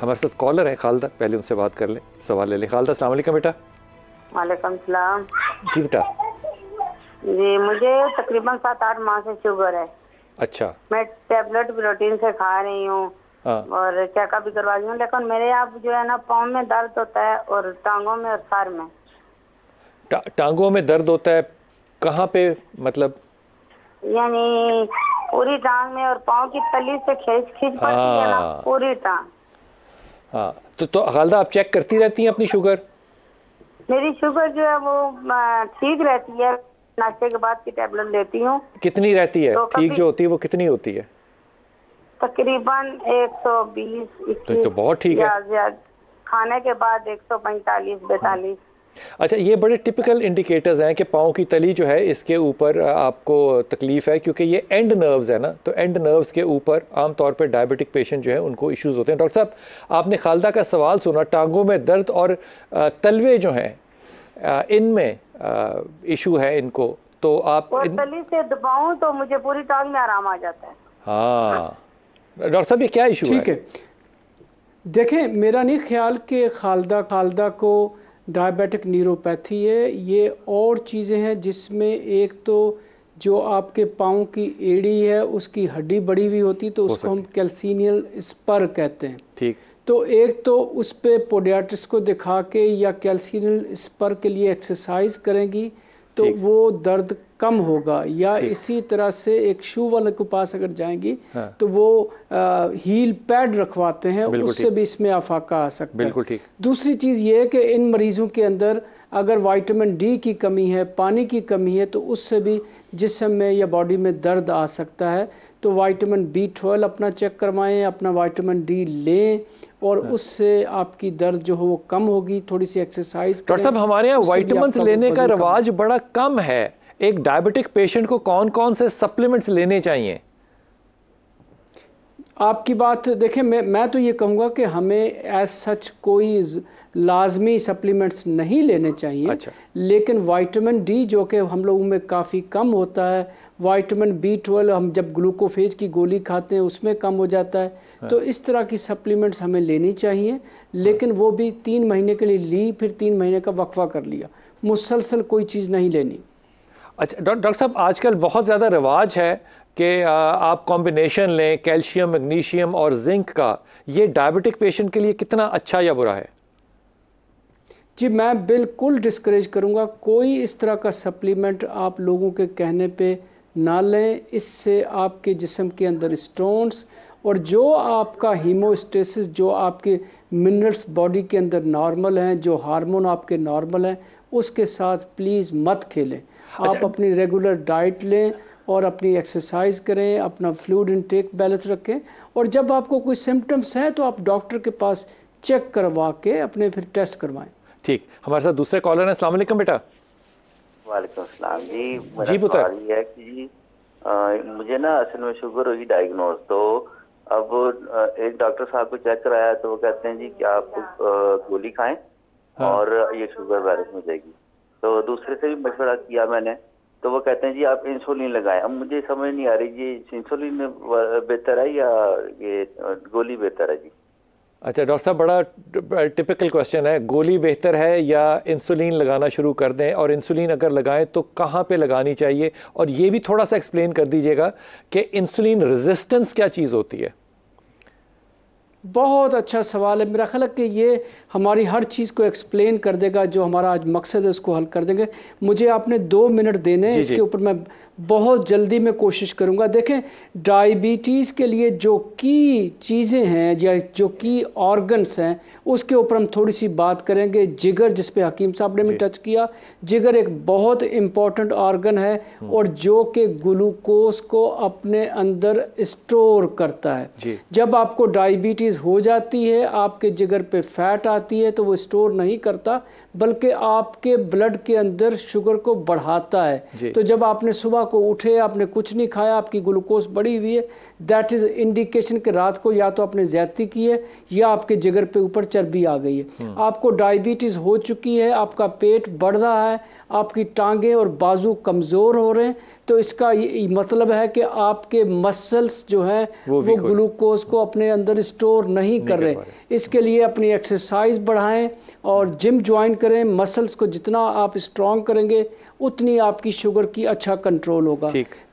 हमारे साथ कॉलर है खालदा पहले उनसे बात कर लें सवाल ले लें खालदा सलाम अलैकुम बेटा वालेकुम सलाम जी बेटा जी मुझे तकरीबन सात आठ माह से शुगर है अच्छा मैं टेबलेट प्रोटीन से खा रही हूँ हाँ। और चेकअप भी करवा रही हूँ लेकिन मेरे आप जो है ना पाँव में दर्द होता है और टांगों में और सर में टा, टांगों में दर्द होता है कहाँ पे मतलब यानी पूरी टांग में और पाँव की तली से खींच खींच पाती है ना हाँ। पूरी टांग हाँ तो तो खालदा आप चेक करती रहती हैं अपनी शुगर मेरी शुगर जो है वो ठीक रहती है नाश्ते के बाद की टेबलेट लेती हूँ कितनी रहती है तो ठीक जो होती है वो कितनी होती है तकरीबन 120 तो, तो बहुत ठीक है खाने के बाद 145 पैंतालीस बैतालीस अच्छा ये बड़े टिपिकल इंडिकेटर्स हैं कि पाँव की तली जो है इसके ऊपर आपको तकलीफ़ है क्योंकि ये एंड नर्व्स है ना तो एंड नर्व्स के ऊपर आमतौर पर डायबिटिक पेशेंट जो है उनको इश्यूज़ होते हैं डॉक्टर साहब आपने खालदा का सवाल सुना टांगों में दर्द और तलवे जो हैं इनमें इशू है इनको तो आप इन... तली से दबाऊं तो मुझे पूरी टांग में आराम आ जाता है हाँ डॉक्टर साहब ये क्या इशू है ठीक है देखें मेरा नहीं ख्याल कि खालदा खालदा को डायबिटिक न्यूरोपैथी है ये और चीज़ें हैं जिसमें एक तो जो आपके पाँव की एड़ी है उसकी हड्डी बड़ी हुई होती तो उसको हम कैल्सिनियल स्पर कहते हैं ठीक तो एक तो उस पर पोडियाटिस को दिखा के या कैल्सिनियल स्पर के लिए एक्सरसाइज करेंगी तो वो दर्द कम होगा या इसी तरह से एक शू वाले के पास अगर जाएंगी हाँ। तो वो आ, हील पैड रखवाते हैं उससे भी इसमें आफाका आ सकता बिल्कुल ठीक दूसरी चीज़ ये है कि इन मरीजों के अंदर अगर वाइटामिन डी की कमी है पानी की कमी है तो उससे भी जिसम में या बॉडी में दर्द आ सकता है तो वाइटामिन बी ट्वेल्व अपना चेक करवाएं अपना वाइटामिन डी लें और हाँ। उससे आपकी दर्द जो हो वो कम होगी थोड़ी सी एक्सरसाइज डॉक्टर साहब हमारे यहाँ वाइटमिन लेने का रिवाज बड़ा कम है एक डायबिटिक पेशेंट को कौन कौन से सप्लीमेंट्स लेने चाहिए आपकी बात देखें मैं मैं तो ये कहूँगा कि हमें एज सच कोई लाजमी सप्लीमेंट्स नहीं लेने चाहिए अच्छा। लेकिन वाइटामिन डी जो कि हम लोगों में काफ़ी कम होता है वाइटमिन बी ट्वेल्व हम जब ग्लूकोफेज की गोली खाते हैं उसमें कम हो जाता है हाँ। तो इस तरह की सप्लीमेंट्स हमें लेनी चाहिए लेकिन हाँ। वो भी तीन महीने के लिए ली फिर तीन महीने का वक्फा कर लिया मुसलसल कोई चीज़ नहीं लेनी अच्छा डॉक्टर साहब आजकल बहुत ज़्यादा रिवाज है कि आप कॉम्बिनेशन लें कैल्शियम मैग्नीशियम और जिंक का ये डायबिटिक पेशेंट के लिए कितना अच्छा या बुरा है जी मैं बिल्कुल डिस्करेज करूँगा कोई इस तरह का सप्लीमेंट आप लोगों के कहने पर ना लें इससे आपके जिसम के अंदर स्टोन्स और जो आपका हीमोस्टेसिस जो आपके मिनरल्स बॉडी के अंदर नॉर्मल हैं जो हार्मोन आपके नॉर्मल हैं उसके साथ प्लीज़ मत खेलें अच्छा। आप अपनी रेगुलर डाइट लें और अपनी एक्सरसाइज करें अपना फ्लूड इनटेक बैलेंस रखें और जब आपको कोई सिम्टम्स हैं तो आप डॉक्टर के पास चेक करवा के अपने फिर टेस्ट करवाएं ठीक हमारे साथ दूसरे कॉलर हैं अलैक्म बेटा वालेकुम तो जी जी है कि आ, मुझे ना असल में शुगर हुई डायग्नोज तो अब एक डॉक्टर साहब को चेक कराया तो वो कहते हैं जी कि आप गोली खाएं हाँ। और ये शुगर वायरस हो जाएगी तो दूसरे से भी मशवरा किया मैंने तो वो कहते हैं जी आप इंसुलिन लगाएं अब मुझे समझ नहीं आ रही जी इंसुलिन बेहतर है या ये गोली बेहतर है जी अच्छा डॉक्टर साहब बड़ा टिपिकल क्वेश्चन है गोली बेहतर है या इंसुलिन लगाना शुरू कर दें और इंसुलिन अगर लगाएं तो कहाँ पे लगानी चाहिए और ये भी थोड़ा सा एक्सप्लेन कर दीजिएगा कि इंसुलिन रेजिस्टेंस क्या चीज़ होती है बहुत अच्छा सवाल है मेरा ख्याल है कि ये हमारी हर चीज़ को एक्सप्लेन कर देगा जो हमारा आज मकसद है उसको हल कर देंगे मुझे आपने दो मिनट देने जी इसके ऊपर मैं बहुत जल्दी मैं कोशिश करूंगा देखें डायबिटीज़ के लिए जो की चीज़ें हैं या जो की ऑर्गन्स हैं उसके ऊपर हम थोड़ी सी बात करेंगे जिगर जिस पे हकीम साहब ने भी टच किया जिगर एक बहुत इम्पॉर्टेंट ऑर्गन है हम्म। और जो कि ग्लूकोज को अपने अंदर स्टोर करता है जब आपको डायबिटीज़ हो जाती है आपके जिगर पे फैट आती है तो वो स्टोर नहीं करता बल्कि आपके ब्लड के अंदर शुगर को बढ़ाता है तो जब आपने सुबह को उठे आपने कुछ नहीं खाया आपकी ग्लूकोज बढ़ी हुई है दैट इज़ इंडिकेशन कि रात को या तो आपने ज्यादती की है या आपके जिगर पे ऊपर चर्बी आ गई है हम्म। आपको डायबिटीज़ हो चुकी है आपका पेट बढ़ रहा है आपकी टांगे और बाजू कमज़ोर हो रहे हैं तो इसका ये मतलब है कि आपके मसल्स जो हैं वो, वो ग्लूकोज को अपने अंदर स्टोर नहीं, नहीं कर रहे इसके लिए अपनी एक्सरसाइज बढ़ाएं और जिम ज्वाइन करें मसल्स को जितना आप स्ट्रॉन्ग करेंगे उतनी आपकी शुगर की अच्छा कंट्रोल होगा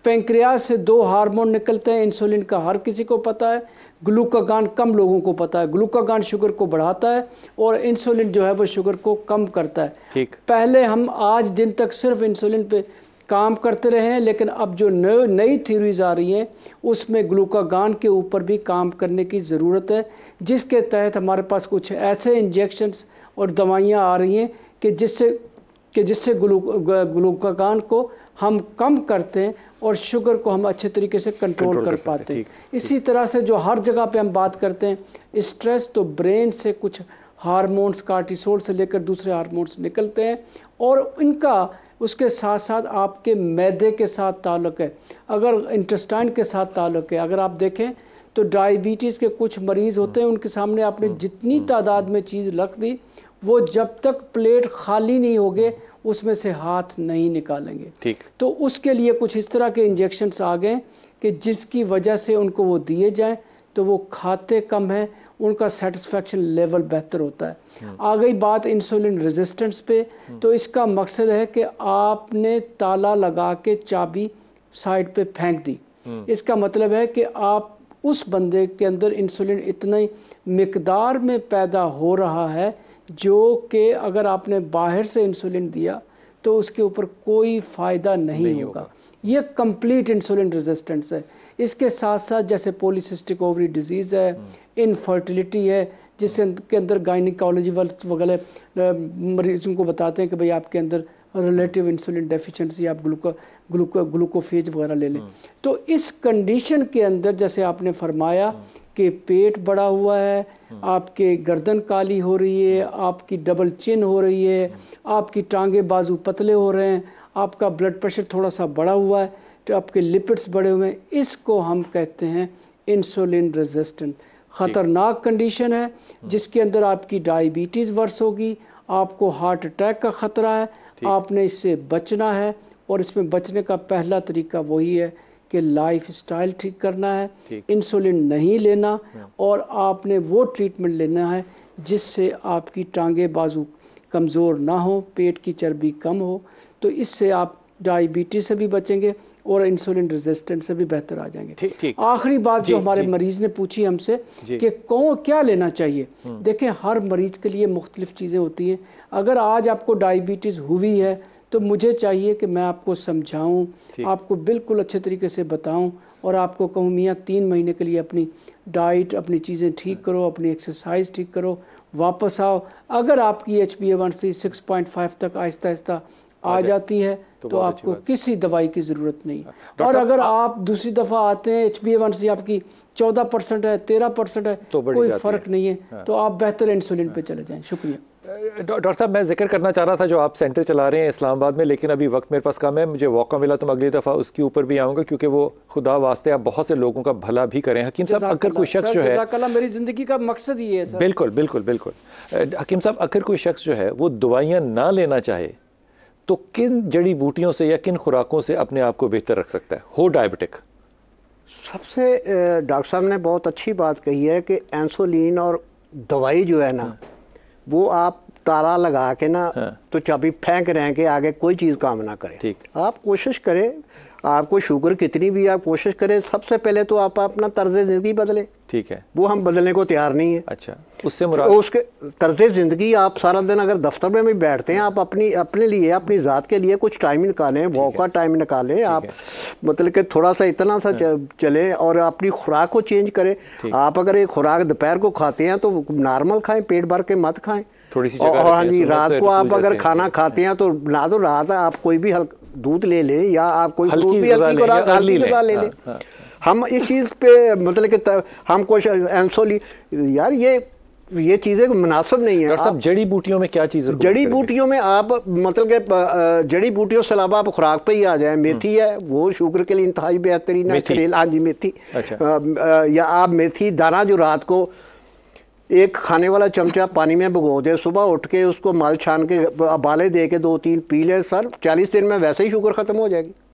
पेंक्रियाज से दो हार्मोन निकलते हैं इंसुलिन का हर किसी को पता है ग्लूकागान कम लोगों को पता है ग्लूकागान शुगर को बढ़ाता है और इंसुलिन जो है वो शुगर को कम करता है पहले हम आज दिन तक सिर्फ इंसुलिन पे काम करते रहे हैं लेकिन अब जो नई थ्योरीज आ रही हैं उसमें ग्लूकागान के ऊपर भी काम करने की ज़रूरत है जिसके तहत हमारे पास कुछ ऐसे इंजेक्शन्स और दवाइयाँ आ रही हैं कि जिससे कि जिससे ग्लू ग्लूकाकान को हम कम करते हैं और शुगर को हम अच्छे तरीके से कंट्रोल, कंट्रोल कर, कर पाते हैं इसी तरह से जो हर जगह पे हम बात करते हैं स्ट्रेस तो ब्रेन से कुछ हारमोन्स कार्टिसोल से लेकर दूसरे हारमोन्स निकलते हैं और इनका उसके साथ साथ आपके मैदे के साथ ताल्लुक़ है अगर इंटेस्टाइन के साथ ताल्लुक़ है अगर आप देखें तो डायबिटीज़ के कुछ मरीज़ हम्म। होते हैं उनके सामने आपने हम्म। जितनी हम्म। तादाद में चीज़ रख दी वो जब तक प्लेट खाली नहीं होगी उसमें से हाथ नहीं निकालेंगे ठीक तो उसके लिए कुछ इस तरह के इंजेक्शन्स आ गए कि जिसकी वजह से उनको वो दिए जाएं तो वो खाते कम हैं उनका सेटिस्फेक्शन लेवल बेहतर होता है हम्म। आ गई बात इंसुलिन रेजिस्टेंस पे हम्म। तो इसका मकसद है कि आपने ताला लगा के चाबी साइड पे फेंक दी हम्म। इसका मतलब है कि आप उस बंदे के अंदर इंसुलिन इतना ही मकदार में पैदा हो रहा है जो कि अगर आपने बाहर से इंसुलिन दिया तो उसके ऊपर कोई फ़ायदा नहीं, नहीं होगा यह ये कंप्लीट इंसुलिन रेजिस्टेंस है इसके साथ साथ जैसे पोलिसिस्टिक ओवरी डिजीज़ है इनफर्टिलिटी हम्म। है जिसके हम्म। के अंदर गाइनिकोलॉजी वगैरह मरीजों को बताते हैं कि भाई आपके अंदर रिलेटिव इंसुलिन डेफिशिएंसी आप ग्लूको ग्लूको ग्लूकोफेज वगैरह ले लें हम्म। तो इस कंडीशन के अंदर जैसे आपने फरमाया कि पेट बड़ा हुआ है आपके गर्दन काली हो रही है आपकी डबल चिन हो रही है आपकी टांगे बाजू पतले हो रहे हैं आपका ब्लड प्रेशर थोड़ा सा बढ़ा हुआ है तो आपके लिपिड्स बढ़े हुए हैं इसको हम कहते हैं इंसुलिन रेजिस्टेंट ख़तरनाक कंडीशन है जिसके अंदर आपकी डायबिटीज़ वर्स होगी आपको हार्ट अटैक का ख़तरा है आपने इससे बचना है और इसमें बचने का पहला तरीका वही है कि लाइफ स्टाइल ठीक करना है इंसुलिन नहीं लेना हाँ। और आपने वो ट्रीटमेंट लेना है जिससे आपकी टांगे बाजू कमज़ोर ना हो पेट की चर्बी कम हो तो इससे आप डायबिटीज़ से भी बचेंगे और इंसुलिन रेजिस्टेंट से भी बेहतर आ जाएंगे ठीक ठीक आखिरी बात जो हमारे मरीज ने पूछी हमसे कि कौन क्या लेना चाहिए हम्म। देखें हर मरीज के लिए मुख्तलिफ चीज़ें होती हैं अगर आज आपको डायबिटीज़ हुई है तो मुझे चाहिए कि मैं आपको समझाऊं आपको बिल्कुल अच्छे तरीके से बताऊं और आपको कहूँ मियाँ तीन महीने के लिए अपनी डाइट अपनी चीज़ें ठीक करो अपनी एक्सरसाइज ठीक करो वापस आओ अगर आपकी H B A one C six point five तक आहिस्ता आहिस्ता आ जाती है तो, तो आपको किसी दवाई की ज़रूरत नहीं और अगर आप दूसरी दफ़ा आते हैं H B A one C आपकी चौदह परसेंट है तेरह परसेंट है तो कोई फ़र्क नहीं है हाँ। तो आप बेहतर इंसुलिन पर हाँ। चले जाएँ शुक्रिया डॉक्टर साहब मैं जिक्र करना चाह रहा था जो आप सेंटर चला रहे हैं इस्लामाबाद में लेकिन अभी वक्त मेरे पास कम है मुझे मौका मिला तो मैं अगली दफ़ा उसके ऊपर भी आऊँगा क्योंकि वो खुदा वास्ते आप बहुत से लोगों का भला भी करें हकीम साहब अगर कोई शख्स जो है मेरी ज़िंदगी का मकसद ही है सर। बिल्कुल बिल्कुल बिल्कुल हकीम साहब अगर कोई शख्स जो है वो दवाइयाँ ना लेना चाहे तो किन जड़ी बूटियों से या किन खुराकों से अपने आप को बेहतर रख सकता है हो डायबिटिक सबसे डॉक्टर साहब ने बहुत अच्छी बात कही है कि एंसोलिन और दवाई जो है ना वो आप ताला लगा के ना हाँ। तो चाबी फेंक रहे हैं कि आगे कोई चीज़ काम ना करे ठीक आप कोशिश करें आपको शुगर कितनी भी आप कोशिश करें सबसे पहले तो आप अपना तर्ज ज़िंदगी बदलें ठीक है वो हम बदलने को तैयार नहीं है अच्छा उससे मुराद तो उसके तर्ज ज़िंदगी आप सारा दिन अगर दफ्तर में भी बैठते हैं आप अपनी अपने लिए अपनी ज़ात के लिए कुछ टाइम निकालें वॉक का टाइम निकालें आप मतलब कि थोड़ा सा इतना सा हाँ। चलें और अपनी खुराक को चेंज करें आप अगर एक खुराक दोपहर को खाते हैं तो नॉर्मल खाएं पेट भर के मत खाएं थोड़ी सी और हाँ जी रात तो को आप अगर खाना खाते हैं तो ना तो रात आप कोई भी हल्का दूध ले लें या आप कोई फ्रूट भी हल्की ले हाँ, लें हाँ। हम इस चीज़ पे मतलब कि हम कुछ एंसोली यार ये ये चीज़ें मुनासिब नहीं है आप जड़ी बूटियों में क्या चीज़ जड़ी बूटियों में आप मतलब कि जड़ी बूटियों से अलावा आप खुराक पे ही आ जाए मेथी है वो शुगर के लिए इंतहाई बेहतरीन है हाँ जी मेथी अच्छा। या आप मेथी दाना जो रात को एक खाने वाला चमचा पानी में भिगो दे सुबह उठ के उसको माल छान के अबाले दे के दो तीन पी लें सर चालीस दिन में वैसे ही शुगर ख़त्म हो जाएगी